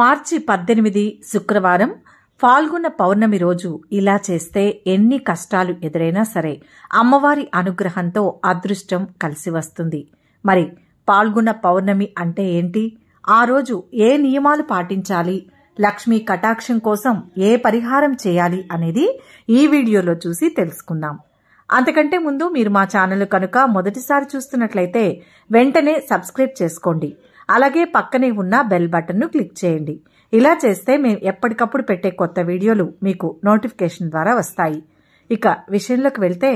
మార్చి పద్దెనిమిది శుక్రవారం ఫాల్గుణ పౌర్ణమి రోజు ఇలా చేస్తే ఎన్ని కష్టాలు ఎదురైనా సరే అమ్మవారి అనుగ్రహంతో అదృష్టం కలిసి వస్తుంది మరి పాల్గొన్న పౌర్ణమి అంటే ఏంటి ఆ రోజు ఏ నియమాలు పాటించాలి లక్ష్మీ కటాక్షం కోసం ఏ పరిహారం చేయాలి అనేది ఈ వీడియోలో చూసి తెలుసుకుందాం అంతకంటే ముందు మీరు మా ఛానల్ కనుక మొదటిసారి చూస్తున్నట్లయితే వెంటనే సబ్స్క్రైబ్ చేసుకోండి అలాగే పక్కనే ఉన్న బెల్ బటన్ను క్లిక్ చేయండి ఇలా చేస్తే మేము ఎప్పటికప్పుడు పెట్టే కొత్త వీడియోలు మీకు నోటిఫికేషన్ ద్వారా వస్తాయి ఇక విషయంలోకి వెళ్తే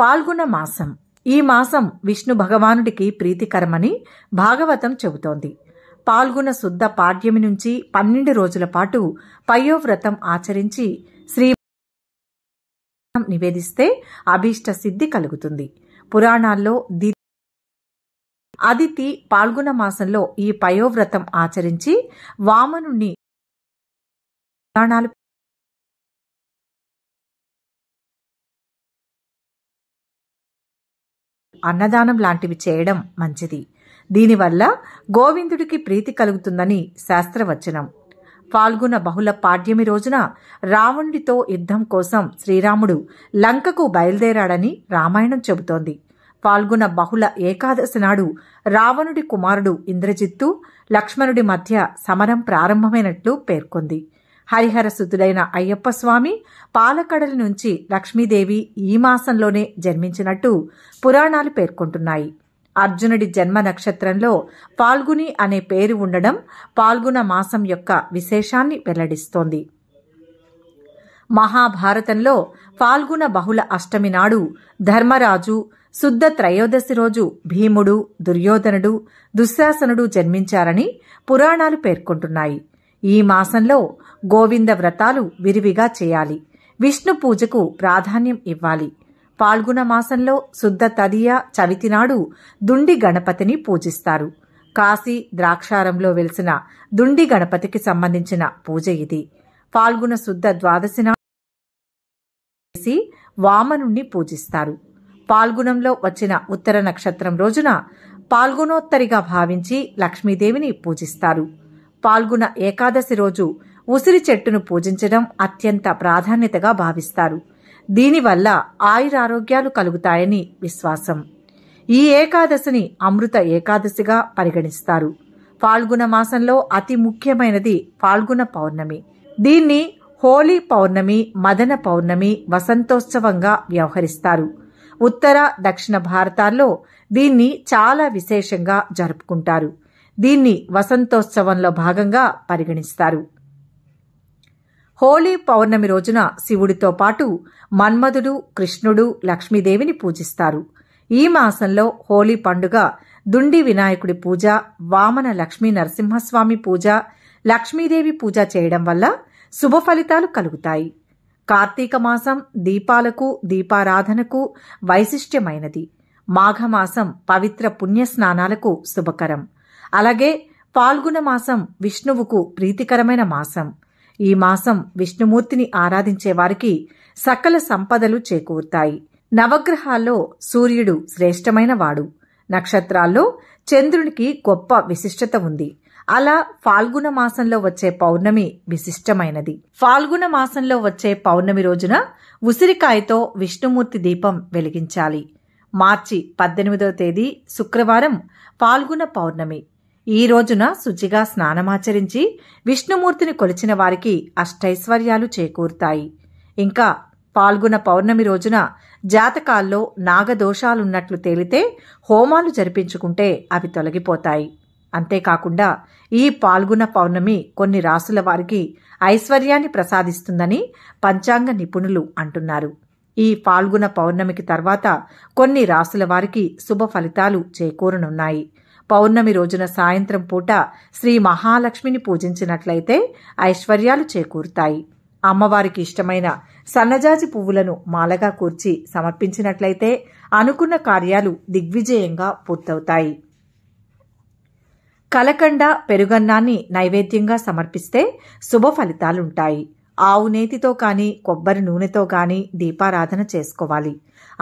పాల్గొన మాసం ఈ మాసం విష్ణు భగవానుడికి ప్రీతికరమని భాగవతం చెబుతోంది పాల్గొన శుద్ధ పాడ్యమి నుంచి పన్నెండు రోజుల పాటు పయోవ్రతం ఆచరించి శ్రీ నివేదిస్తే అభీష్ట సిద్ధి కలుగుతుంది పురాణాల్లో ది అదితి పాల్గొన మాసంలో ఈ పయోవ్రతం ఆచరించి వామనుణ్ణి పురాణాలు అన్నదానం లాంటివి చేయడం మంచిది దీనివల్ల గోవిందుడికి ప్రీతి కలుగుతుందని శాస్త్రవచనం ఫాల్గుణ బహుళ పాడ్యమి రోజున రావణుడితో యుద్ధం కోసం శ్రీరాముడు లంకకు బయలుదేరాడని రామాయణం చెబుతోంది పాల్గొన బహుళ ఏకాదశి నాడు రావణుడి కుమారుడు ఇంద్రజిత్తు లక్ష్మణుడి మధ్య సమరం ప్రారంభమైనట్లు పేర్కొంది అయ్యప్ప అయ్యప్పస్వామి పాలకడలి నుంచి లక్ష్మీదేవి ఈ మాసంలోనే జన్మించినట్టు పురాణాలు పేర్కొంటున్నాయి అర్జునుడి జన్మ నక్షత్రంలో పాల్గుని అనే పేరు ఉండడం పాల్గున మాసం యొక్క విశేషాన్ని వెల్లడిస్తోంది మహాభారతంలో పాల్గున బహుళ అష్టమి నాడు ధర్మరాజు శుద్ధ త్రయోదశి రోజు భీముడు దుర్యోధనుడు దుశ్శాసనుడు జన్మించారని పురాణాలు పేర్కొంటున్నాయి ఈ మాసంలో గోవింద వ్రతాలు విరివిగా చేయాలి విష్ణు పూజకు ప్రాధాన్యం ఇవ్వాలి పాల్గొన మాసంలో శుద్ధ తదియ చవితినాడు దుండి గణపతిని పూజిస్తారు కాశీ ద్రాక్షారంలో వెలిసిన దుండి గణపతికి సంబంధించిన పూజ ఇది పాల్గొన శుద్ధ ద్వాదశి చేసి వామనుణ్ణి పూజిస్తారు పాల్గుణంలో వచ్చిన ఉత్తర నక్షత్రం రోజున పాల్గుణోత్తరిగా భావించి లక్ష్మీదేవిని పూజిస్తారు పాల్గుణ ఏకాదశి రోజు ఉసిరి చెట్టును పూజించడం అత్యంత ప్రాధాన్యతగా భావిస్తారు దీనివల్ల ఆయురారోగ్యాలు కలుగుతాయని విశ్వాసం ఈ ఏకాదశిని అమృత ఏకాదశిగా పరిగణిస్తారు ఫాల్గుణ మాసంలో అతి ముఖ్యమైనది ఫాల్గుణ పౌర్ణమి దీన్ని హోలీ పౌర్ణమి మదన పౌర్ణమి వసంతోత్సవంగా వ్యవహరిస్తారు ఉత్తర దక్షిణ భారతాల్లో దీన్ని చాలా విశేషంగా జరుపుకుంటారు దీన్ని వసంతోత్సవంలో భాగంగా పరిగణిస్తారు హోళీ పౌర్ణమి రోజున శివుడితో పాటు మన్మధుడు కృష్ణుడు లక్ష్మీదేవిని పూజిస్తారు ఈ మాసంలో హోలీ పండుగ దుండి వినాయకుడి పూజ వామన లక్ష్మీ నరసింహస్వామి పూజ లక్ష్మీదేవి పూజ చేయడం వల్ల శుభ ఫలితాలు కలుగుతాయి కార్తీక మాసం దీపాలకు దీపారాధనకు వైశిష్ట్యమైనది మాఘమాసం పవిత్ర పుణ్యస్నానాలకు శుభకరం అలాగే పాల్గుణ మాసం విష్ణువుకు ప్రీతికరమైన మాసం ఈ మాసం విష్ణుమూర్తిని ఆరాధించే వారికి సకల సంపదలు చేకూరుతాయి నవగ్రహాల్లో సూర్యుడు శ్రేష్టమైన వాడు నక్షత్రాల్లో చంద్రునికి గొప్ప విశిష్టత ఉంది అలా ఫాల్గుణ మాసంలో వచ్చే పౌర్ణమి విశిష్టమైనది ఫాల్గుణ మాసంలో వచ్చే పౌర్ణమి రోజున ఉసిరికాయతో విష్ణుమూర్తి దీపం వెలిగించాలి మార్చి పద్దెనిమిదవ తేదీ శుక్రవారం పాల్గొన పౌర్ణమి ఈ రోజున శుచిగా స్నానమాచరించి విష్ణుమూర్తిని కొలిచిన వారికి అష్టైశ్వర్యాలు చేకూరుతాయి ఇంకా పాల్గొన పౌర్ణమి రోజున జాతకాల్లో నాగదోషాలున్నట్లు తేలితే హోమాలు జరిపించుకుంటే అవి తొలగిపోతాయి అంతేకాకుండా ఈ పాల్గొన పౌర్ణమి కొన్ని రాసుల వారికి ఐశ్వర్యాన్ని ప్రసాదిస్తుందని పంచాంగ నిపుణులు అంటున్నారు ఈ పాల్గొన పౌర్ణమికి తర్వాత కొన్ని రాసుల వారికి శుభ ఫలితాలు చేకూరనున్నాయి పౌర్ణమి రోజున సాయంత్రం పూట శ్రీ మహాలక్ష్మిని పూజించినట్లయితే ఐశ్వర్యాలు చేకూరుతాయి అమ్మవారికి ఇష్టమైన సన్నజాజి పువ్వులను మాలగా కూర్చి సమర్పించినట్లయితే అనుకున్న కార్యాలు దిగ్విజయంగా పూర్తవుతాయి కలకండ పెరుగన్నాన్ని నైవేద్యంగా సమర్పిస్తే శుభ ఫలితాలుంటాయి ఆవు నేతితో కానీ కొబ్బరి నూనెతో కానీ దీపారాధన చేసుకోవాలి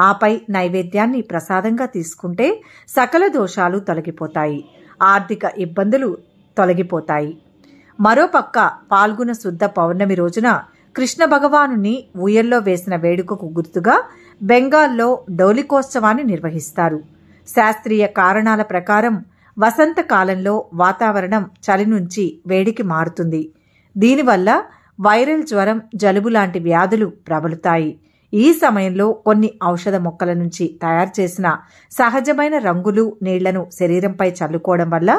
ఆపై నైవేద్యాన్ని ప్రసాదంగా తీసుకుంటే సకల దోషాలు తొలగిపోతాయి ఆర్థిక ఇబ్బందులు తొలగిపోతాయి మరోపక్క పాల్గొన శుద్ధ పౌర్ణమి రోజున కృష్ణ భగవానుని ఉయ్యల్లో వేసిన వేడుకకు గుర్తుగా బెంగాల్లో డౌలికోత్సవాన్ని నిర్వహిస్తారు శాస్త్రీయ కారణాల ప్రకారం వసంతకాలంలో వాతావరణం చలి నుంచి వేడికి మారుతుంది దీనివల్ల వైరల్ జ్వరం జలుబు లాంటి వ్యాధులు ప్రబలుతాయి ఈ సమయంలో కొన్ని ఔషధ మొక్కల నుంచి తయారు చేసిన సహజమైన రంగులు నీళ్లను శరీరంపై చల్లుకోవడం వల్ల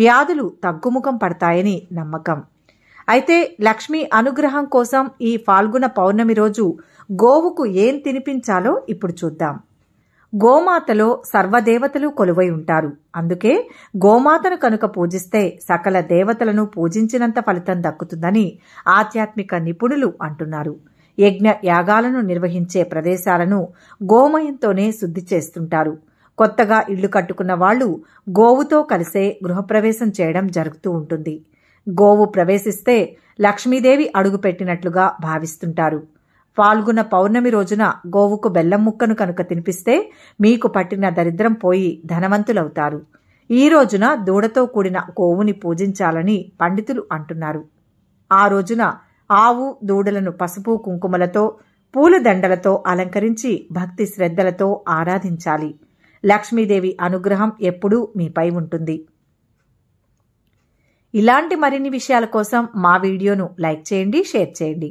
వ్యాధులు తగ్గుముఖం పడతాయని నమ్మకం అయితే లక్ష్మి అనుగ్రహం కోసం ఈ ఫాల్గుణ పౌర్ణమి రోజు గోవుకు ఏం తినిపించాలో ఇప్పుడు చూద్దాం గోమాతలో సర్వదేవతలు కొలువై ఉంటారు అందుకే గోమాతను కనుక పూజిస్తే సకల దేవతలను పూజించినంత ఫలితం దక్కుతుందని ఆధ్యాత్మిక నిపుణులు అంటున్నారు యజ్ఞ యాగాలను నిర్వహించే ప్రదేశాలను గోమయంతోనే శుద్ధి చేస్తుంటారు కొత్తగా ఇళ్లు కట్టుకున్న వాళ్లు గోవుతో కలిసే గృహప్రవేశం చేయడం జరుగుతూ ఉంటుంది గోవు ప్రవేశిస్తే లక్ష్మీదేవి అడుగుపెట్టినట్లుగా భావిస్తుంటారు పాల్గొన్న పౌర్ణమి రోజున గోవుకు బెల్లం ముక్కను కనుక తినిపిస్తే మీకు పట్టిన దరిద్రం పోయి ధనవంతులవుతారు ఈ రోజున దూడతో కూడిన గోవుని పూజించాలని పండితులు అంటున్నారు ఆ రోజున ఆవు దూడలను పసుపు కుంకుమలతో పూలదండలతో అలంకరించి భక్తి శ్రద్ధలతో ఆరాధించాలి లక్ష్మీదేవి అనుగ్రహం ఎప్పుడూ మీపై ఉంటుంది ఇలాంటి మరిన్ని విషయాల కోసం మా వీడియోను లైక్ చేయండి షేర్ చేయండి